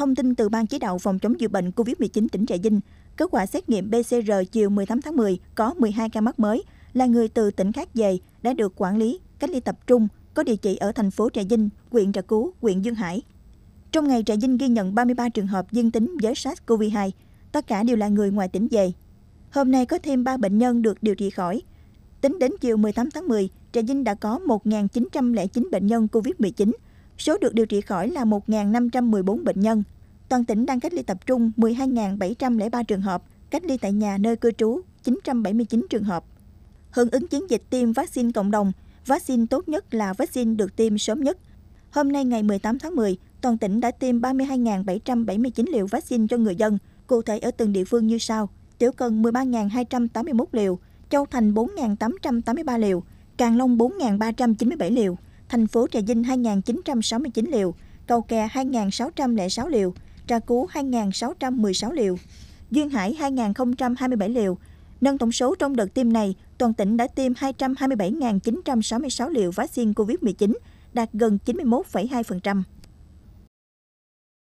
Thông tin từ Ban chỉ đạo phòng chống dịch bệnh COVID-19 tỉnh Trà Vinh, kết quả xét nghiệm PCR chiều 18 tháng 10 có 12 ca mắc mới là người từ tỉnh khác về đã được quản lý cách ly tập trung có địa chỉ ở thành phố Trà Vinh, huyện Trà Cú, huyện Dương Hải. Trong ngày Trà Vinh ghi nhận 33 trường hợp dương tính với SARS-CoV-2, tất cả đều là người ngoài tỉnh về. Hôm nay có thêm 3 bệnh nhân được điều trị khỏi. Tính đến chiều 18 tháng 10, Trà Vinh đã có 1.909 bệnh nhân COVID-19, Số được điều trị khỏi là 1.514 bệnh nhân. Toàn tỉnh đang cách ly tập trung 12.703 trường hợp, cách ly tại nhà nơi cư trú 979 trường hợp. Hưởng ứng chiến dịch tiêm vaccine cộng đồng, vaccine tốt nhất là vaccine được tiêm sớm nhất. Hôm nay ngày 18 tháng 10, toàn tỉnh đã tiêm 32.779 liều vaccine cho người dân, cụ thể ở từng địa phương như sau. Tiểu Cần 13.281 liều, Châu Thành 4.883 liều, Càng Long 4.397 liều, thành phố Trà Vinh 2.969 liều, Cầu Kè 2.606 liều, Trà Cú 2.616 liều, Duyên Hải 2.027 liều. Nâng tổng số trong đợt tiêm này, toàn tỉnh đã tiêm 227.966 liều vaccine COVID-19, đạt gần 91,2%.